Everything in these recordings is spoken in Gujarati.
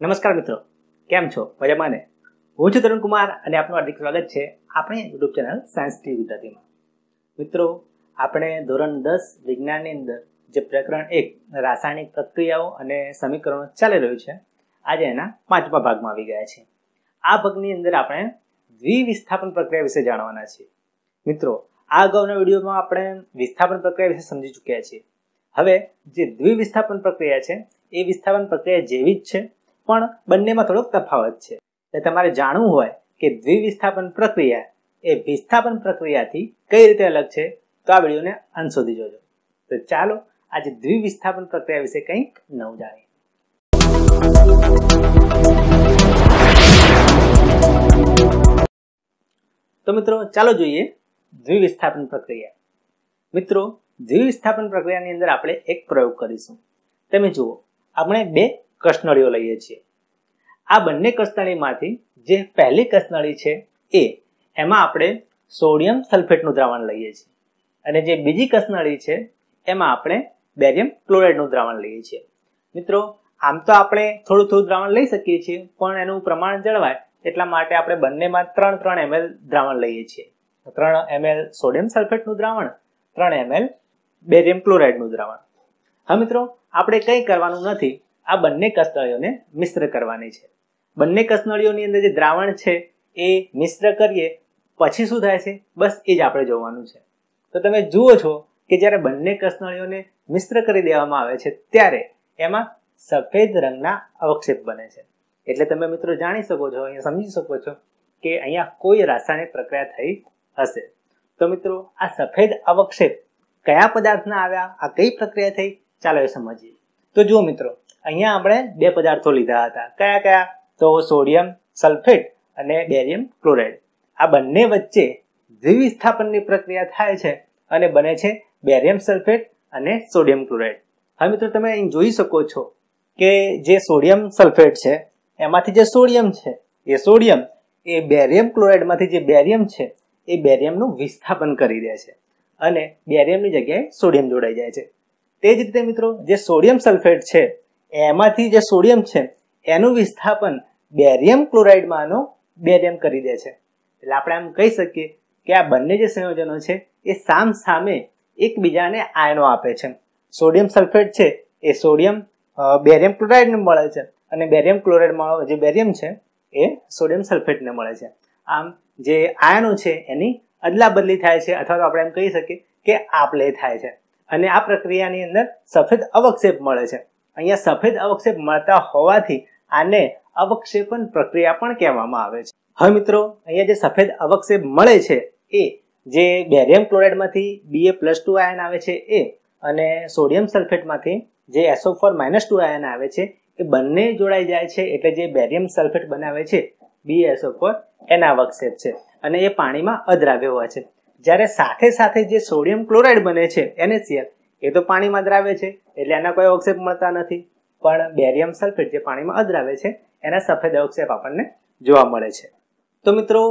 નમસ્કાર મિત્રો કેમ છો મજામાં ને હું છું તરુણ કુમાર અને આપનું હાર્દિક સ્વાગત છે આપણે યુટ્યુબ ચેનલ સાયન્સ ટીવી ગુજરાતીમાં મિત્રો આપણે ધોરણ દસ વિજ્ઞાનની અંદર જે પ્રકરણ એક રાસાયણિક પ્રક્રિયાઓ અને સમીકરણો ચાલી રહ્યું છે આજે એના પાંચમા ભાગમાં આવી ગયા છે આ ભાગની અંદર આપણે દ્વિવિસ્થાપન પ્રક્રિયા વિશે જાણવાના છીએ મિત્રો આ અગાઉના વિડીયોમાં આપણે વિસ્થાપન પ્રક્રિયા વિશે સમજી ચૂક્યા છીએ હવે જે દ્વિવિસ્થાપન પ્રક્રિયા છે એ વિસ્થાપન પ્રક્રિયા જેવી જ છે પણ બંનેમાં થોડોક તફાવત છે એટલે તમારે જાણવું હોય કે દ્વિવિસ્થાપન પ્રક્રિયા એ વિસ્થાપન પ્રક્રિયાથી કઈ રીતે અલગ છે તો આ વિડીયોને અંત સુધી જોજો તો ચાલો આજે દ્વિવિસ્થાપન પ્રક્રિયા વિશે કંઈક નવું જાણીએ તો મિત્રો ચાલો જોઈએ દ્વિવિસ્થાપન પ્રક્રિયા મિત્રો દ્વિવિસ્થાપન પ્રક્રિયાની અંદર આપણે એક પ્રયોગ કરીશું તમે જુઓ આપણે બે કસનળીઓ લઈએ છીએ આ બંને કસનળીમાંથી જે પહેલી કસનળી છે એ એમાં આપણે સોડિયમ સલ્ફેટનું દ્રાવણ લઈએ છીએ અને જે બીજી કસનળી છે એમાં આપણે બેરિયમ ક્લોરાઇડનું દ્રાવણ લઈએ છીએ મિત્રો આમ તો આપણે થોડું થોડું દ્રાવણ લઈ શકીએ છીએ પણ એનું પ્રમાણ જળવાય એટલા માટે આપણે બંનેમાં ત્રણ ત્રણ એમએલ દ્રાવણ લઈએ છીએ ત્રણ એમએલ સોડિયમ સલ્ફેટનું દ્રાવણ ત્રણ એમએલ બેરિયમ ક્લોરાઇડનું દ્રાવણ હા મિત્રો આપણે કંઈ કરવાનું નથી આ બંને કસનળીઓને મિશ્ર કરવાની છે બંને કસનળીઓની અંદર જે દ્રાવણ છે એ મિશ્ર કરીએ પછી શું થાય છે બસ એ જ આપણે જોવાનું છે તો તમે જુઓ છો કે જ્યારે બંને કસનળીઓને મિશ્ર કરી દેવામાં આવે છે ત્યારે એમાં સફેદ રંગના અવક્ષેપ બને છે એટલે તમે મિત્રો જાણી શકો છો અહીંયા સમજી શકો છો કે અહીંયા કોઈ રાસાયણિક પ્રક્રિયા થઈ હશે તો મિત્રો આ સફેદ અવક્ષેપ કયા પદાર્થના આવ્યા આ કઈ પ્રક્રિયા થઈ ચાલો એ સમજીએ તો જુઓ મિત્રો અહીંયા આપણે બે પદાર્થો લીધા હતા કયા કયા તો સોડિયમ સલ્ફેટ અને બેરિયમ ક્લોરાઇડ આ બંને વચ્ચે દ્વિવિસ્થાપનની પ્રક્રિયા થાય છે અને બને છે બેરિયમ સલ્ફેટ અને સોડિયમ ક્લોરાઇડ હવે મિત્રો તમે અહીં જોઈ શકો છો કે જે સોડિયમ સલ્ફેટ છે એમાંથી જે સોડિયમ છે એ સોડિયમ એ બેરિયમ ક્લોરાઇડમાંથી જે બેરિયમ છે એ બેરિયમનું વિસ્થાપન કરી દે છે અને બેરિયમની જગ્યાએ સોડિયમ જોડાઈ જાય છે તે જ રીતે મિત્રો જે સોડિયમ સલ્ફેટ છે એમાંથી જે સોડિયમ છે એનું વિસ્થાપન બેરિયમ ક્લોરાઇડમાંનો બેરિયમ કરી દે છે એટલે આપણે એમ કહી શકીએ કે આ બંને જે સંયોજનો છે એ સામ સામે એકબીજાને આયનો આપે છે સોડિયમ સલ્ફેટ છે એ સોડિયમ બેરિયમ ક્લોરાઇડને મળે છે અને બેરિયમ ક્લોરાઇડ ક્લોરાઇડમાં જે બેરિયમ છે એ સોડિયમ સલ્ફેટને મળે છે આમ જે આયનો છે એની અદલા બદલી થાય છે અથવા તો આપણે એમ કહી શકીએ કે આપલે થાય છે અને આ પ્રક્રિયાની અંદર સફેદ અવક્ષેપ મળે છે અહીંયા સફેદ અવક્ષેપ મળતા હોવાથી આને અવક્ષેપન પ્રક્રિયા પણ કહેવામાં આવે છે હવે મિત્રો અહીંયા જે સફેદ અવક્ષેપ મળે છે એ જે બેરિયમ ક્લોરાઇડમાંથી બીએ પ્લસ ટુ આયન આવે છે એ અને સોડિયમ સલ્ફેટમાંથી જે S O four minus two ion આવે છે એ બંને જોડાઈ જાય છે એટલે જે બેરિયમ સલ્ફેટ બનાવે છે બી બીએસઓ ફોર એના એનાવક્ષેપ છે અને એ પાણીમાં અદ્રાવ્ય હોય છે જ્યારે સાથે સાથે જે સોડિયમ ક્લોરાઇડ બને છે એને એનએસીએલ એ તો પાણીમાં દ્રાવે છે એટલે એના કોઈ અવક્ષેપ મળતા નથી પણ બેરિયમ સલ્ફેટ જે પાણીમાં અદ્રાવે છે એના સફેદ અવક્ષેપ આપણને જોવા મળે છે તો મિત્રો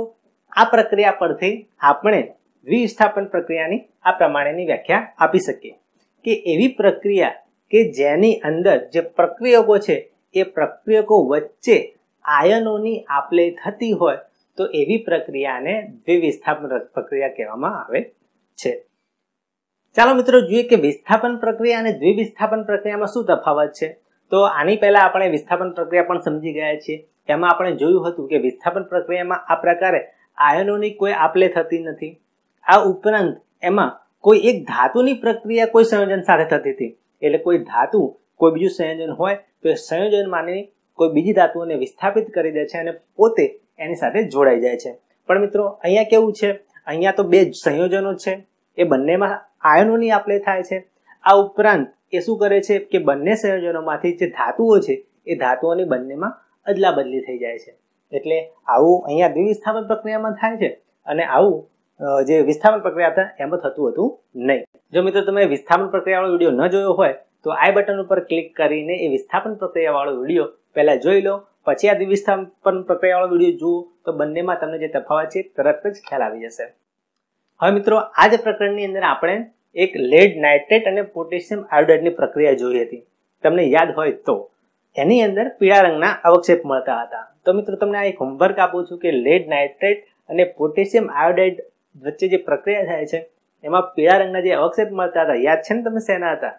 આ પ્રક્રિયા પરથી આપણે વિસ્થાપન પ્રક્રિયાની આ પ્રમાણેની વ્યાખ્યા આપી શકીએ કે એવી પ્રક્રિયા કે જેની અંદર જે પ્રક્રિયકો છે એ પ્રક્રિયકો વચ્ચે આયનોની આપલે થતી હોય તો એવી પ્રક્રિયાને દ્વિવિસ્થાપન પ્રક્રિયા કહેવામાં આવે છે ચાલો મિત્રો જોઈએ કે વિસ્થાપન પ્રક્રિયા અને દ્વિવિસ્થાપન પ્રક્રિયામાં શું તફાવત છે તો આની પહેલાં આપણે વિસ્થાપન પ્રક્રિયા પણ સમજી ગયા છીએ એમાં આપણે જોયું હતું કે વિસ્થાપન પ્રક્રિયામાં આ પ્રકારે આયનોની કોઈ આપલે થતી નથી આ ઉપરાંત એમાં કોઈ એક ધાતુની પ્રક્રિયા કોઈ સંયોજન સાથે થતી હતી એટલે કોઈ ધાતુ કોઈ બીજું સંયોજન હોય તો એ સંયોજન માની કોઈ બીજી ધાતુઓને વિસ્થાપિત કરી દે છે અને પોતે એની સાથે જોડાઈ જાય છે પણ મિત્રો અહીંયા કેવું છે અહીંયા તો બે સંયોજનો છે એ બંનેમાં આયનોની આપલે થાય છે આ ઉપરાંત એ શું કરે છે કે બંને સંયોજનોમાંથી જે ધાતુઓ છે એ ધાતુઓની બંનેમાં અદલા બદલી થઈ જાય છે એટલે આવું અહીંયા દ્વિવિસ્થાપન પ્રક્રિયામાં થાય છે અને આવું જે વિસ્થાપન પ્રક્રિયા હતા એમાં થતું હતું નહીં જો મિત્રો તમે વિસ્થાપન પ્રક્રિયાવાળો વિડીયો ન જોયો હોય તો આઈ બટન ઉપર ક્લિક કરીને એ વિસ્થાપન પ્રક્રિયાવાળો વિડીયો પહેલાં જોઈ લો પછી આ દ્વિવિસ્થાપન પ્રક્રિયાવાળો વિડીયો જુઓ તો બંનેમાં તમને જે તફાવત છે તરત જ ખ્યાલ આવી જશે હવે મિત્રો આ જ પ્રકરણની અંદર આપણે એક લેડ નાઇટ્રેટ અને પોટેશિયમ આયોડાઇડની પ્રક્રિયા જોઈ હતી તમને યાદ હોય તો એની અંદર પીળા રંગના અવક્ષેપ મળતા હતા તો મિત્રો તમને આ એક હોમવર્ક આપું છું કે લેડ નાઇટ્રેટ અને પોટેશિયમ આયોડાઇડ વચ્ચે જે પ્રક્રિયા થાય છે એમાં પીળા રંગના જે અવક્ષેપ મળતા હતા યાદ છે ને તમે શેના હતા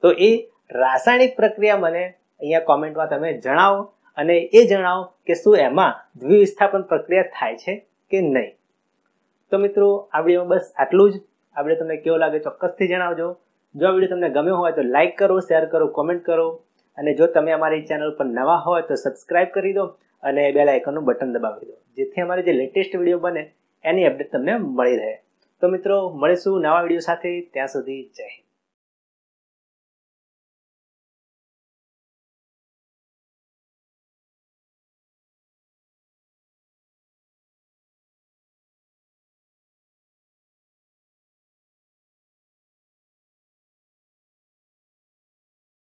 તો એ રાસાયણિક પ્રક્રિયા મને અહીંયા કોમેન્ટમાં તમે જણાવો અને એ જણાવો કે શું એમાં દ્વિવિસ્થાપન પ્રક્રિયા થાય છે કે નહીં તો મિત્રો આ વિડીયોમાં બસ આટલું જ આ વિડીયો તમને કેવો લાગે ચોક્કસથી જણાવજો જો આ વિડીયો તમને ગમ્યો હોય તો લાઇક કરો શેર કરો કોમેન્ટ કરો અને જો તમે અમારી ચેનલ પર નવા હોય તો સબસ્ક્રાઇબ કરી દો અને બે આઇકનનું બટન દબાવી દો જેથી અમારે જે લેટેસ્ટ વિડીયો બને એની અપડેટ તમને મળી રહે તો મિત્રો મળીશું નવા વિડીયો સાથે ત્યાં સુધી જય હિન્દ